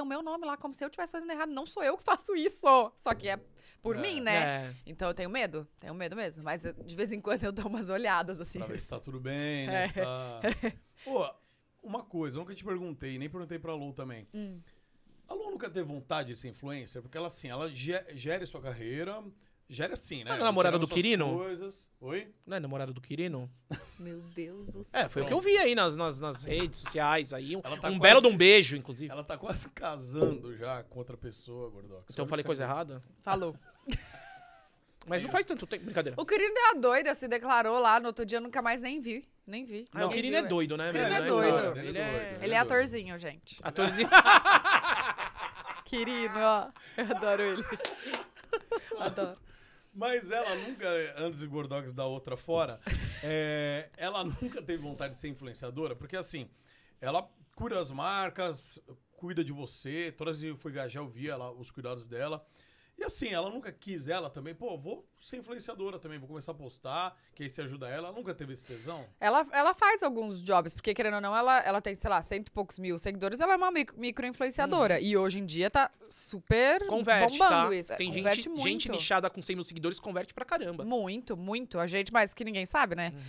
o meu nome lá, como se eu estivesse fazendo errado. Não sou eu que faço isso. Só que é por é, mim, né? É. Então eu tenho medo, tenho medo mesmo. Mas eu, eh, de vez em quando eu dou umas olhadas, assim. Pra ver se tá tudo bem, né? É. Tá Pô, uma coisa, nunca te perguntei, nem perguntei pra Lu também. Hum. A Lu nunca teve vontade de ser influencer? Porque ela, assim, ela gere sua carreira, já era assim, né? Não é namorada do Quirino? Coisas. Oi? Não é namorada do Quirino? Meu Deus do céu. É, foi o que eu vi aí nas, nas, nas redes sociais aí. Um, tá um quase, belo de um beijo, inclusive. Ela tá quase casando já com outra pessoa, Gordox. Então eu falei coisa sabe? É. errada? Falou. Mas não faz tanto tempo, brincadeira. O Quirino é a doida, se declarou lá, no outro dia eu nunca mais nem vi. Nem vi. Ah, o Quirino viu, é doido, né? O Quirino é, é, é doido. Ele é, ele é atorzinho, gente. Atorzinho. Quirino, ó. Eu adoro ele. Adoro. Mas ela nunca, antes de Gordogs da outra fora, é, ela nunca teve vontade de ser influenciadora, porque assim, ela cuida das marcas, cuida de você. Todas as eu fui viajar, eu via ela, os cuidados dela. E assim, ela nunca quis ela também, pô, vou ser influenciadora também, vou começar a postar, que aí se ajuda ela. Ela nunca teve esse tesão? Ela, ela faz alguns jobs, porque querendo ou não, ela, ela tem, sei lá, cento e poucos mil seguidores, ela é uma micro-influenciadora. Hum. E hoje em dia tá super converte, tá? bombando tá? isso. É, tem converte gente, muito. gente nichada com 100 mil seguidores, converte pra caramba. Muito, muito. A gente, mais que ninguém sabe, né? Uhum.